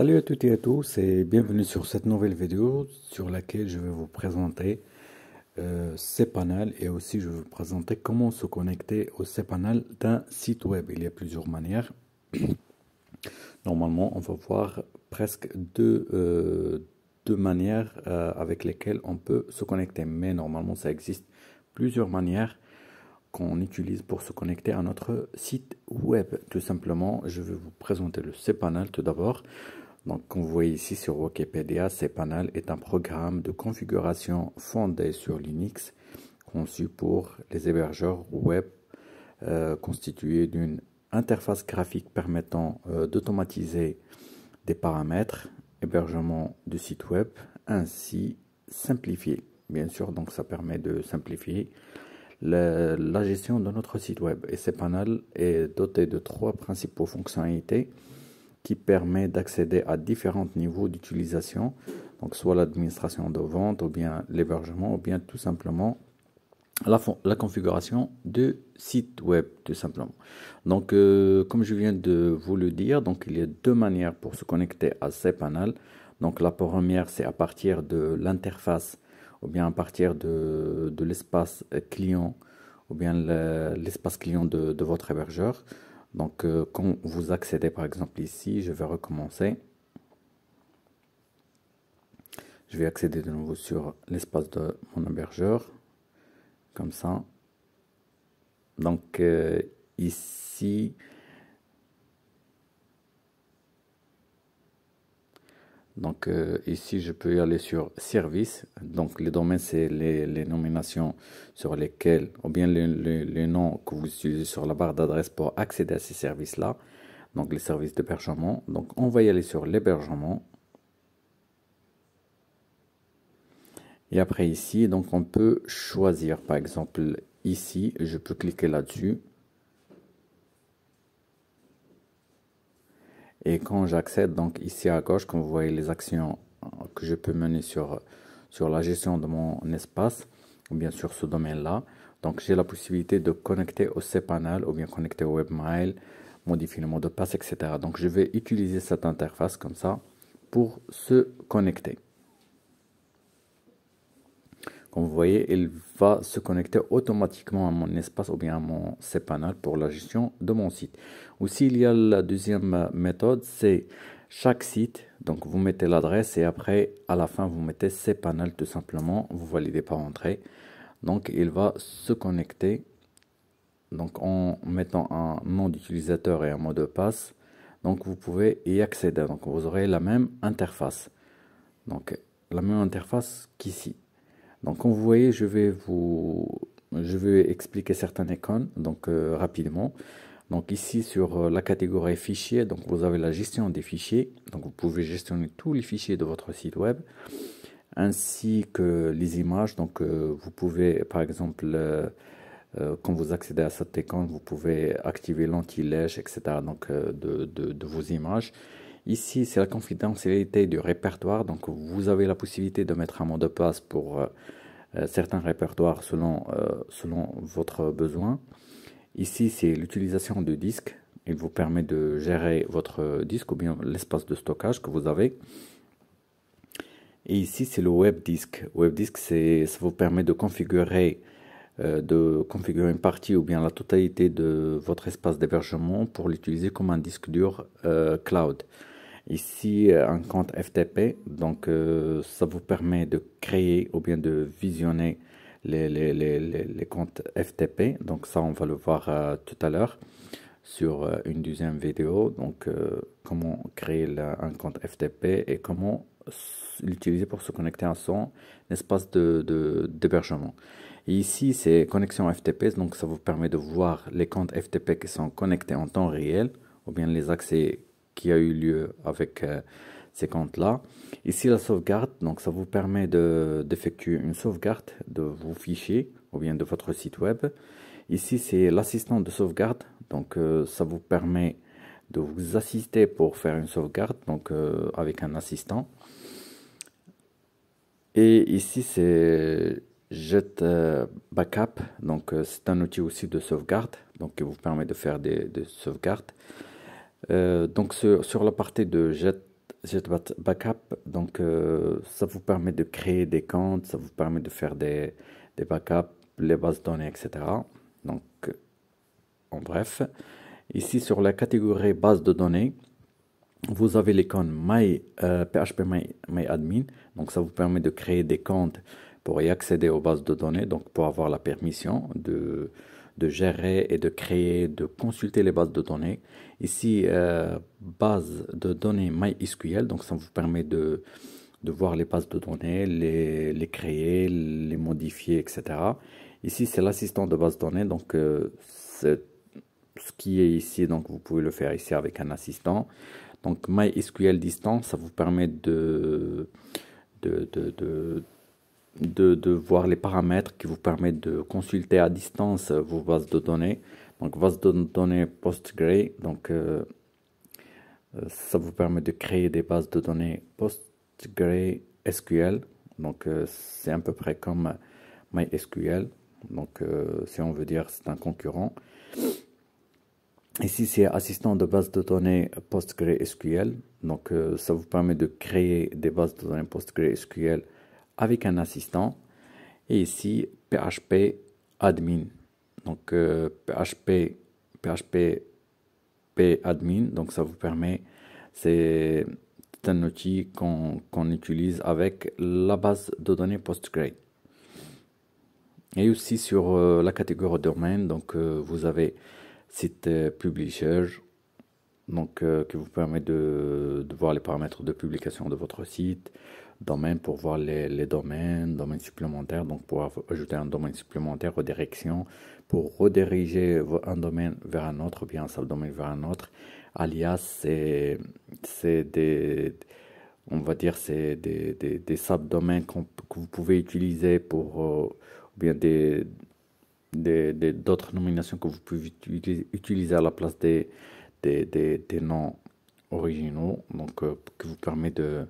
Salut à toutes et à tous et bienvenue sur cette nouvelle vidéo sur laquelle je vais vous présenter euh, cPanel et aussi je vais vous présenter comment se connecter au cPanel d'un site web. Il y a plusieurs manières. Normalement, on va voir presque deux, euh, deux manières euh, avec lesquelles on peut se connecter. Mais normalement, ça existe plusieurs manières qu'on utilise pour se connecter à notre site web. Tout simplement, je vais vous présenter le cPanel tout d'abord. Donc, comme vous voyez ici sur Wikipédia, cPanel est un programme de configuration fondé sur Linux conçu pour les hébergeurs web euh, constitué d'une interface graphique permettant euh, d'automatiser des paramètres, hébergement du site web, ainsi simplifié. Bien sûr, donc ça permet de simplifier la, gestion de notre site web. Et cPanel est doté de trois principaux fonctionnalités qui permet d'accéder à différents niveaux d'utilisation, donc soit l'administration de vente, ou bien l'hébergement, ou bien tout simplement la, configuration de site web, tout simplement. Donc, euh, comme je viens de vous le dire, donc il y a deux manières pour se connecter à panels Donc, la première, c'est à partir de l'interface, ou bien à partir de, l'espace client, ou bien l'espace client de votre hébergeur. Donc euh, quand vous accédez par exemple ici, je vais recommencer. Je vais accéder de nouveau sur l'espace de mon hébergeur. Comme ça. Donc euh, ici, Donc euh, ici, je peux aller sur service. Donc les domaines, c'est les, nominations sur lesquelles, ou bien les, les noms que vous utilisez sur la barre d'adresse pour accéder à ces services-là. Donc les services d'hébergement. Donc on va y aller sur l'hébergement. Et après ici, donc on peut choisir, par exemple ici, je peux cliquer là-dessus. Et quand j'accède donc ici à gauche, comme vous voyez les actions euh, que je peux mener sur, sur la gestion de mon espace, ou bien sur ce domaine-là, donc j'ai la possibilité de connecter au cPanel ou bien connecter au webmail, modifier le mot de passe, etc. Donc je vais utiliser cette interface comme ça pour se connecter. Comme vous voyez, il va se connecter automatiquement à mon espace ou bien à mon cPanel pour la gestion de mon site. Aussi, il y a la deuxième méthode, c'est chaque site. Donc, vous mettez l'adresse et après, à la fin, vous mettez cPanel tout simplement. Vous validez par entrée. Donc, il va se connecter donc en mettant un nom d'utilisateur et un mot de passe. Donc, vous pouvez y accéder. Donc, vous aurez la même interface. Donc, la même interface qu'ici. Donc, comme vous voyez, je vais vous je vais expliquer certaines icônes donc euh, rapidement. Donc ici sur euh, la catégorie fichiers, donc vous avez la gestion des fichiers. Donc vous pouvez gestionner tous les fichiers de votre site web ainsi que les images. Donc euh, vous pouvez par exemple quand vous accédez à cette icône, vous pouvez activer l'anti-lèche, etc. Donc de, vos images. Ici, c'est la confidentialité du répertoire. Donc, vous avez la possibilité de mettre un mot de passe pour euh, euh, certains répertoires euh, selon, votre besoin. Ici, c'est l'utilisation du disque. Il vous permet de gérer votre disque ou bien l'espace de stockage que vous avez. Et ici, c'est le WebDisk. WebDisk, ça vous permet de configurer de configurer une partie ou bien la totalité de votre espace d'hébergement pour l'utiliser comme un disque dur cloud. Ici, euh, un compte FTP, donc euh, ça vous permet de créer ou bien de visionner les, les, les, les comptes FTP. Donc ça, on va le voir euh, tout à l'heure sur une deuxième vidéo. Donc comment créer un compte FTP et comment l'utiliser pour se connecter à son espace d'hébergement. De, d'hébergement. ici, c'est connexion FTP, donc ça vous permet de voir les comptes FTP qui sont connectés en temps réel ou bien les accès a eu lieu avec euh, ces comptes-là. Ici, la sauvegarde, donc ça vous permet d'effectuer une sauvegarde de vos fichiers ou bien de votre site web. Ici, c'est l'assistant de sauvegarde, donc euh, ça vous permet de vous assister pour faire une sauvegarde, donc euh, avec un assistant. Et ici, c'est Jet Backup, donc c'est un outil aussi de sauvegarde, donc qui vous permet de faire des sauvegardes. Euh, donc sur, la partie de Jet, Backup, donc, euh, ça vous permet de créer des comptes, ça vous permet de faire des, des backups, les bases de données, etc. Donc euh, en bref, ici sur la catégorie base de données, vous avez l'icône My, PHP MyAdmin. Donc ça vous permet de créer des comptes pour y accéder aux bases de données, donc pour avoir la permission de, de gérer et de créer, de consulter les bases de données. Ici, euh, base de données MySQL, donc ça vous permet de, de voir les bases de données, les, les créer, les modifier, etc. Ici, c'est l'assistant de base de données, donc euh, c'est ce qui est ici, donc vous pouvez le faire ici avec un assistant. Donc MySQL distance ça vous permet de, de de, de, voir les paramètres qui vous permettent de consulter à distance euh, vos bases de données. Donc, base de données PostgreSQL, donc euh, euh, ça vous permet de créer des bases de données PostgreSQL. Donc, c'est à peu près comme MySQL. Donc, si on veut dire, c'est un concurrent. Ici, c'est assistant de base de données PostgreSQL. Donc, ça vous permet de créer des bases de données PostgreSQL avec un assistant. Et ici, PHP admin. Donc euh, PHP, PHP P admin. Donc ça vous permet, c'est un outil qu'on utilise avec la base de données PostgreSQL. Et aussi sur euh, la catégorie domaine, donc euh, vous avez site publisher, donc qui vous permet de voir les paramètres de publication de votre site, domaine pour voir les, domaines, domaines supplémentaires, donc pour ajouter un domaine supplémentaire redirection, pour rediriger un domaine vers un autre, bien un domaine vers un autre. Alias, c'est des, on va dire, c'est des, des, des que vous pouvez utiliser pour, euh, ou bien des d'autres nominations que vous pouvez utiliser à la place des, des, des, des noms originaux, donc que euh, qui vous permet de,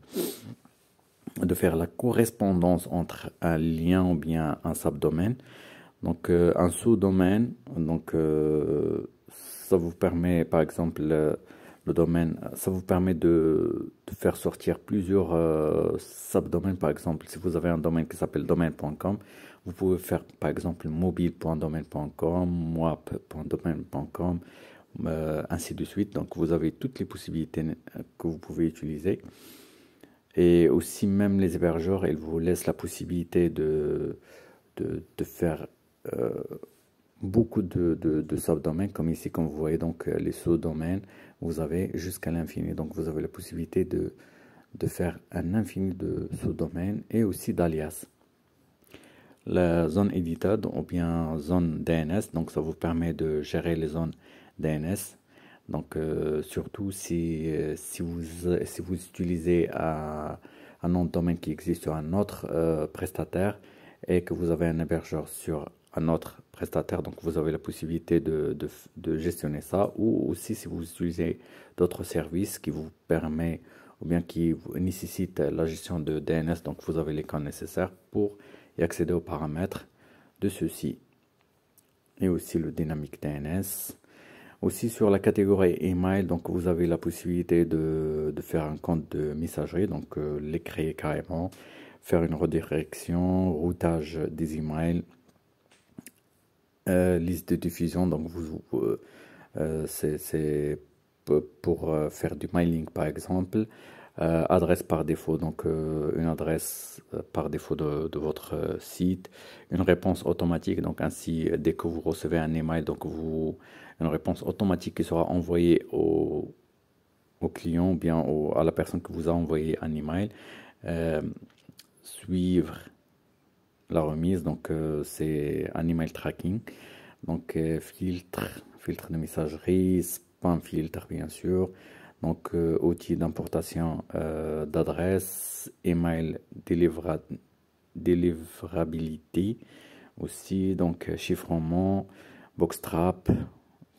de faire la correspondance entre un lien ou bien un subdomaine. Donc euh, un sous-domaine, donc euh, ça vous permet par exemple le, domaine, ça vous permet de, faire sortir plusieurs euh, subdomaines par exemple. Si vous avez un domaine qui s'appelle domaine.com, vous pouvez faire par exemple mobile.domaine.com, moap.domaine.com, euh, ainsi de suite. Donc vous avez toutes les possibilités que vous pouvez utiliser. Et aussi, même les hébergeurs, ils vous laissent la possibilité de, de, faire euh, beaucoup de, de, subdomaines, comme ici, comme vous voyez, donc euh, les sous-domaines, vous avez jusqu'à l'infini. Donc, vous avez la possibilité de, de faire un infini de sous-domaines et aussi d'alias. La zone edited ou bien zone DNS, donc ça vous permet de gérer les zones DNS donc euh, surtout euh, euh, si, vous, utilisez un, nom de domaine qui existe sur un autre prestataire et que vous avez un hébergeur sur un autre prestataire, donc vous avez la possibilité de, gestionner ça, ou aussi si vous utilisez d'autres services qui vous permet ou bien qui nécessitent la gestion de DNS, donc vous avez les cas nécessaires pour y accéder aux paramètres de ceci. Et aussi le dynamique DNS, aussi sur la catégorie email, donc vous avez la possibilité de, faire un compte de messagerie, donc euh, les créer carrément, faire une redirection, routage des emails, euh, liste de diffusion, donc vous, euh, c'est pour faire du mailing par exemple. adresse par défaut, donc une adresse par défaut de, de votre site, une réponse automatique, donc ainsi dès que vous recevez un email, donc vous une réponse automatique qui sera envoyée au, client ou bien à la personne que vous a envoyé un email. Euh, suivre la remise, donc euh, c'est un email tracking. Donc euh, filtre, filtre de messagerie, spam filtre bien sûr. Donc outil d'importation d'adresse, email délivrabilité aussi, donc chiffrement, boxtrap,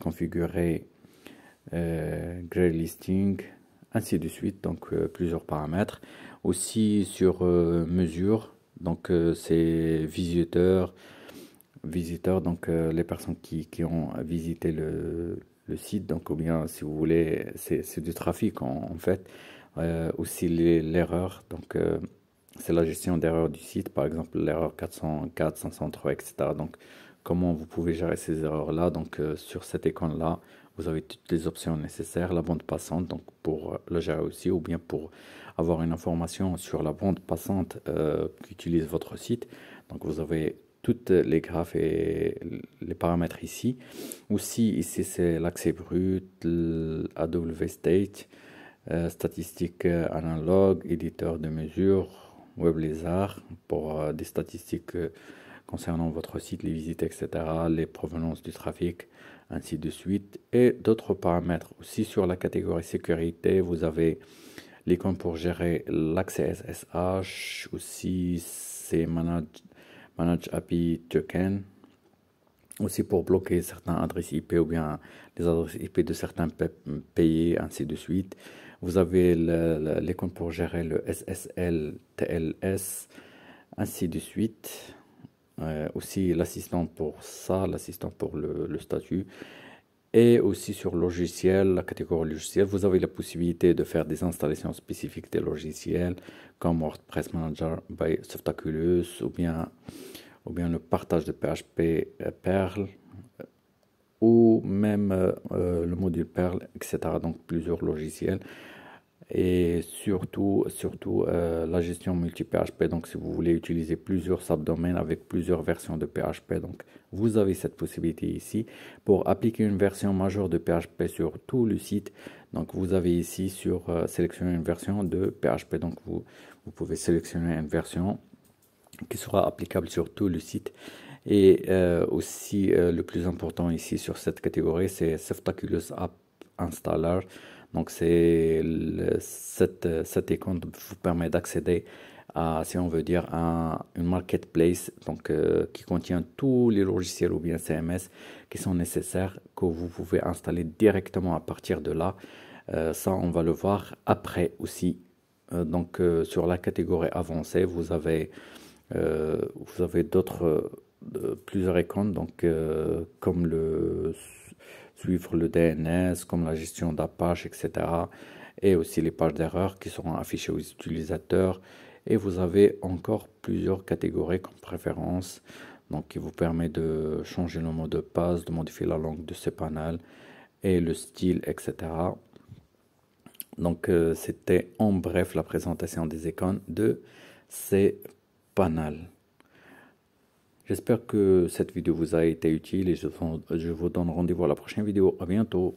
configurer euh, listing, ainsi de suite, donc euh, plusieurs paramètres. Aussi sur euh, mesure, donc euh, c'est visiteurs, visiteurs, donc les personnes qui, qui, ont visité le, site, donc ou bien si vous voulez, c'est du trafic en, fait. aussi l'erreur, donc c'est la gestion d'erreur du site, par exemple l'erreur 404, 503, etc. Donc comment vous pouvez gérer ces erreurs-là. Donc euh, sur cette écran là vous avez toutes les options nécessaires, la bande passante donc pour euh, le gérer aussi, ou bien pour avoir une information sur la bande passante euh, qu'utilise votre site. Donc vous avez toutes les graphes et les paramètres ici. Aussi ici c'est l'accès brut, AW State, statistiques analogues, éditeur de mesures, web lézard pour des statistiques concernant votre site, les visites, etc., les provenances du trafic, ainsi de suite, et d'autres paramètres. Aussi sur la catégorie sécurité, vous avez l'icône pour gérer l'accès SSH, aussi c'est manage, manage API token, aussi pour bloquer certains adresses IP ou bien les adresses IP de certains pays, ainsi de suite. Vous avez l'icône pour gérer le SSL, TLS, ainsi de suite. Euh, aussi l'assistant pour ça, l'assistant pour le, statut. Et aussi sur logiciel, la catégorie logiciel, vous avez la possibilité de faire des installations spécifiques des logiciels comme WordPress Manager by Softaculous ou bien, ou bien le partage de PHP euh, Perl ou même euh, le module Perl, etc. Donc plusieurs logiciels et surtout, surtout euh, la gestion multi-PHP. Donc, si vous voulez utiliser plusieurs subdomaines avec plusieurs versions de PHP, donc vous avez cette possibilité ici. Pour appliquer une version majeure de PHP sur tout le site, donc vous avez ici sur euh, sélectionner une version de PHP. Donc, vous, vous pouvez sélectionner une version qui sera applicable sur tout le site. Et euh, aussi, le plus important ici sur cette catégorie, c'est Seftaculous App Installer. Donc, c'est cette, cette icône vous permet d'accéder à, si on veut dire, à une marketplace donc, euh, qui contient tous les logiciels ou bien CMS qui sont nécessaires que vous pouvez installer directement à partir de là. Euh, ça, on va le voir après aussi. Euh, donc, sur la catégorie avancée, vous avez, vous avez d'autres, plusieurs icônes, donc, comme le le DNS, comme la gestion d'Apache, etc. Et aussi les pages d'erreur qui seront affichées aux utilisateurs. Et vous avez encore plusieurs catégories comme préférence, donc qui vous permet de changer le mot de passe, de modifier la langue de ces panels et le style, etc. Donc euh, c'était en bref la présentation des icônes de ces panels. J'espère que cette vidéo vous a été utile et je vous donne rendez-vous à la prochaine vidéo. À bientôt.